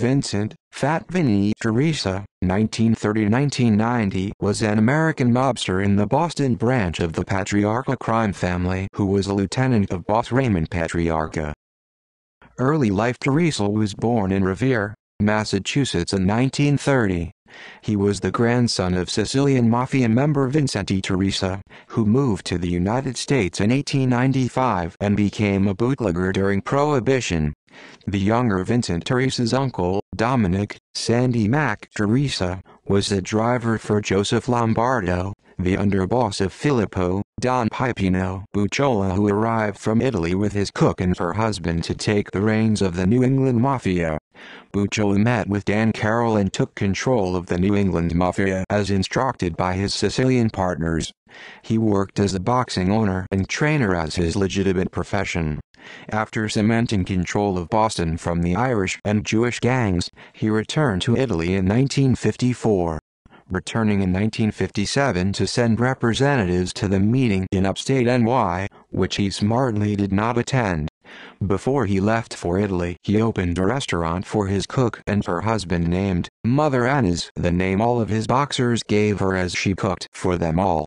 Vincent, Fat Vinny Teresa, 1930-1990, was an American mobster in the Boston branch of the Patriarca crime family who was a lieutenant of boss Raymond Patriarca. Early life Teresa was born in Revere, Massachusetts in 1930. He was the grandson of Sicilian mafia member Vincente Teresa, who moved to the United States in 1895 and became a bootlegger during Prohibition. The younger Vincent Teresa's uncle, Dominic Sandy Mac Teresa, was the driver for Joseph Lombardo, the underboss of Filippo Don Pipino Bucciola who arrived from Italy with his cook and her husband to take the reins of the New England Mafia. Bucho met with Dan Carroll and took control of the New England Mafia as instructed by his Sicilian partners. He worked as a boxing owner and trainer as his legitimate profession. After cementing control of Boston from the Irish and Jewish gangs, he returned to Italy in 1954 returning in 1957 to send representatives to the meeting in upstate NY, which he smartly did not attend. Before he left for Italy, he opened a restaurant for his cook and her husband named Mother Anna's, the name all of his boxers gave her as she cooked for them all.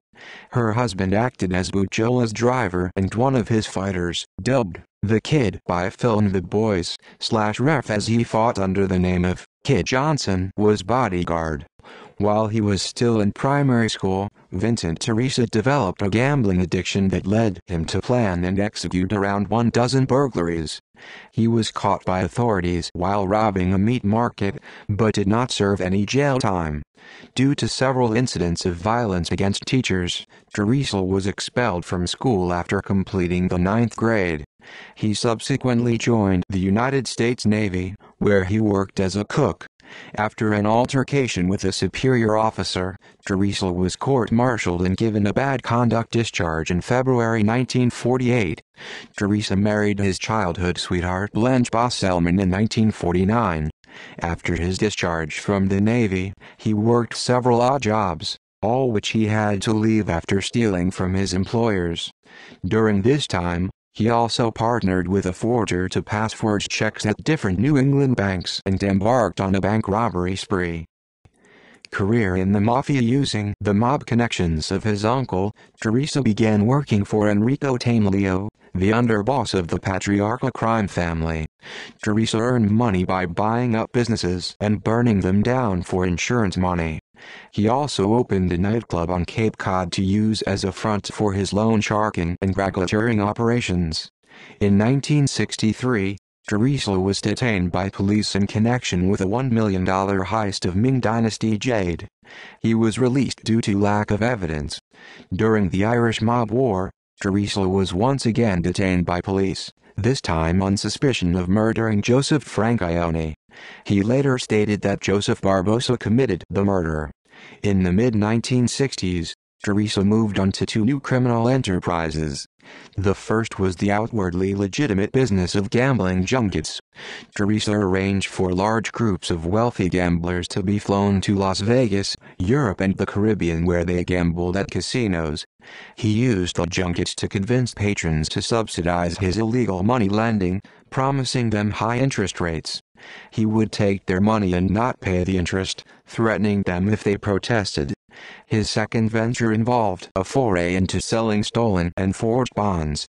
Her husband acted as Bucciola's driver and one of his fighters, dubbed the Kid by Phil and the Boys, slash ref as he fought under the name of Kit Johnson was bodyguard. While he was still in primary school, Vincent Teresa developed a gambling addiction that led him to plan and execute around one dozen burglaries. He was caught by authorities while robbing a meat market, but did not serve any jail time. Due to several incidents of violence against teachers, Teresa was expelled from school after completing the ninth grade. He subsequently joined the United States Navy, where he worked as a cook. After an altercation with a superior officer, Teresa was court-martialed and given a bad conduct discharge in February 1948. Teresa married his childhood sweetheart Blanche Bosselman in 1949. After his discharge from the Navy, he worked several odd jobs, all which he had to leave after stealing from his employers. During this time, he also partnered with a forger to pass forged checks at different New England banks and embarked on a bank robbery spree. Career in the mafia using the mob connections of his uncle, Teresa began working for Enrico Tamlio, the underboss of the patriarchal crime family. Teresa earned money by buying up businesses and burning them down for insurance money. He also opened a nightclub on Cape Cod to use as a front for his loan sharking and racketeering operations. In 1963, Jerisla was detained by police in connection with a $1 million heist of Ming Dynasty jade. He was released due to lack of evidence. During the Irish mob war, Jerisla was once again detained by police, this time on suspicion of murdering Joseph Frankione. He later stated that Joseph Barbosa committed the murder. In the mid-1960s, Teresa moved on to two new criminal enterprises. The first was the outwardly legitimate business of gambling junkets. Teresa arranged for large groups of wealthy gamblers to be flown to Las Vegas, Europe and the Caribbean where they gambled at casinos. He used the junkets to convince patrons to subsidize his illegal money lending, promising them high interest rates. He would take their money and not pay the interest, threatening them if they protested. His second venture involved a foray into selling stolen and forged bonds.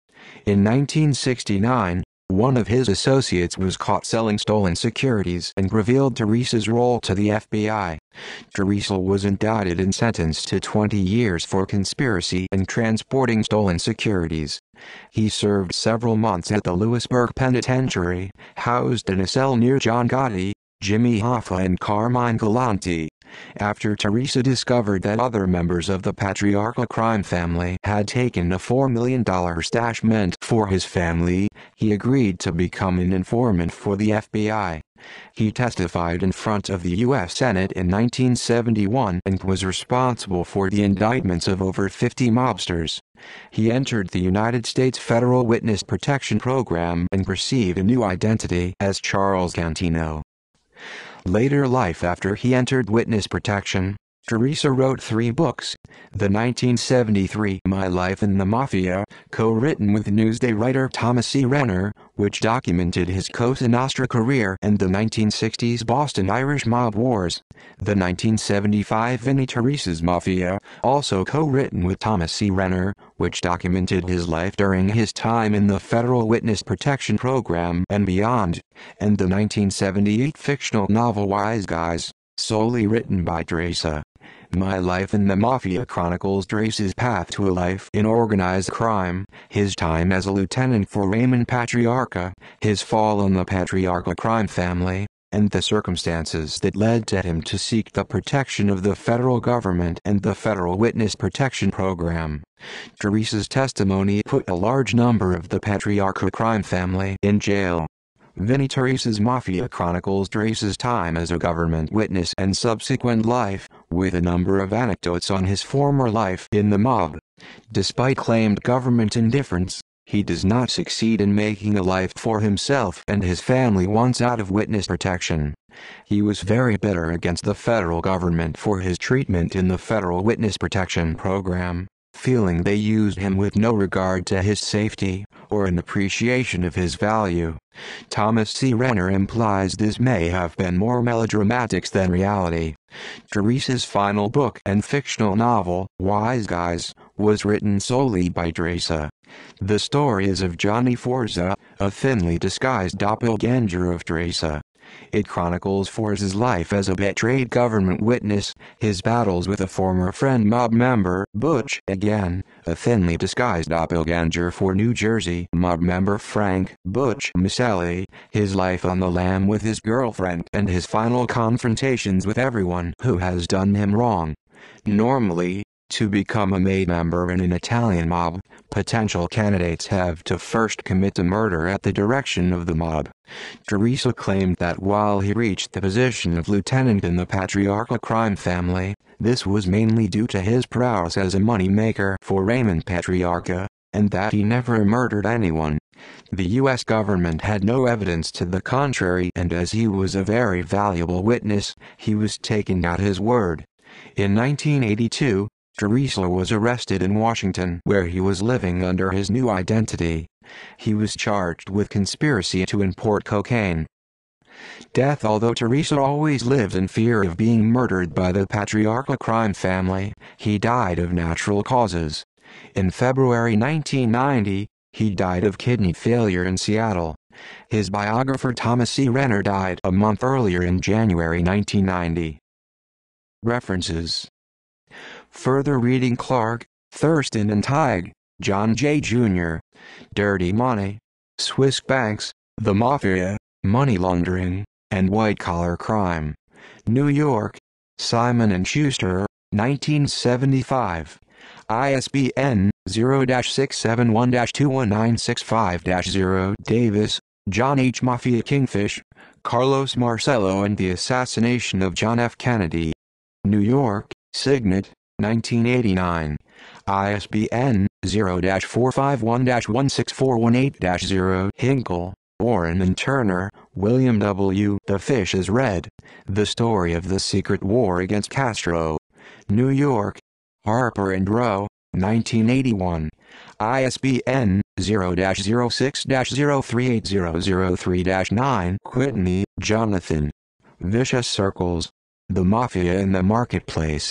In 1969, one of his associates was caught selling stolen securities and revealed Teresa's role to the FBI. Teresa was indicted and sentenced to 20 years for conspiracy and transporting stolen securities. He served several months at the Lewisburg Penitentiary, housed in a cell near John Gotti, Jimmy Hoffa and Carmine Galante after Teresa discovered that other members of the patriarchal crime family had taken a $4 million stash meant for his family, he agreed to become an informant for the FBI. He testified in front of the U.S. Senate in 1971 and was responsible for the indictments of over 50 mobsters. He entered the United States Federal Witness Protection Program and received a new identity as Charles Cantino. Later life after he entered witness protection, Teresa wrote three books, the 1973 My Life in the Mafia, co-written with Newsday writer Thomas C. Renner, which documented his Cosa Nostra career and the 1960s Boston Irish mob wars, the 1975 Vinnie Teresa's Mafia, also co-written with Thomas C. Renner, which documented his life during his time in the Federal Witness Protection Program and beyond, and the 1978 fictional novel Wise Guys, solely written by Teresa. My Life in the Mafia chronicles Drace's path to a life in organized crime, his time as a lieutenant for Raymond Patriarca, his fall on the Patriarca crime family, and the circumstances that led to him to seek the protection of the federal government and the Federal Witness Protection Program. Teresa's testimony put a large number of the Patriarca crime family in jail. Vinnie Teresa's Mafia chronicles Teresa's time as a government witness and subsequent life with a number of anecdotes on his former life in the mob. Despite claimed government indifference, he does not succeed in making a life for himself and his family once out of witness protection. He was very bitter against the federal government for his treatment in the Federal Witness Protection Program, feeling they used him with no regard to his safety or an appreciation of his value. Thomas C. Renner implies this may have been more melodramatics than reality. Teresa's final book and fictional novel, Wise Guys, was written solely by Teresa. The story is of Johnny Forza, a thinly disguised doppelganger of Teresa. It chronicles Forza's life as a betrayed government witness, his battles with a former friend mob member, Butch again, a thinly disguised doppelganger for New Jersey mob member Frank Butch Misselli, his life on the lam with his girlfriend and his final confrontations with everyone who has done him wrong. Normally, to become a MAID member in an Italian mob, potential candidates have to first commit a murder at the direction of the mob. Teresa claimed that while he reached the position of lieutenant in the patriarchal crime family, this was mainly due to his prowess as a moneymaker for Raymond Patriarca, and that he never murdered anyone. The U.S. government had no evidence to the contrary and as he was a very valuable witness, he was taken at his word. In 1982, Teresa was arrested in Washington where he was living under his new identity. He was charged with conspiracy to import cocaine. Death Although Teresa always lived in fear of being murdered by the patriarchal crime family, he died of natural causes. In February 1990, he died of kidney failure in Seattle. His biographer Thomas E. Renner died a month earlier in January 1990. References Further reading Clark, Thurston and Tighe, John J. Jr., Dirty Money, Swiss Banks, The Mafia, Money Laundering, and White Collar Crime. New York, Simon & Schuster, 1975. ISBN 0-671-21965-0 Davis, John H. Mafia Kingfish, Carlos Marcello and the Assassination of John F. Kennedy. New York, Signet, 1989. ISBN 0-451-16418-0 Hinkle, Warren and Turner, William W. The Fish is Red. The Story of the Secret War Against Castro. New York. Harper & Row, 1981. ISBN 0-06-038003-9 Quitney, Jonathan. Vicious Circles. The Mafia in the Marketplace.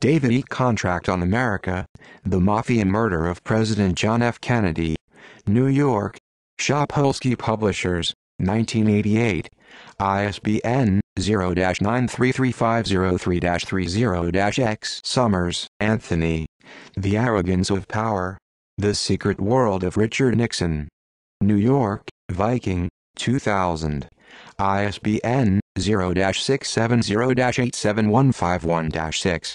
David E. Contract on America, The Mafia Murder of President John F. Kennedy, New York, Shapolsky Publishers, 1988, ISBN 0-933503-30-X Summers, Anthony. The Arrogance of Power. The Secret World of Richard Nixon. New York, Viking, 2000. ISBN 0-670-87151-6.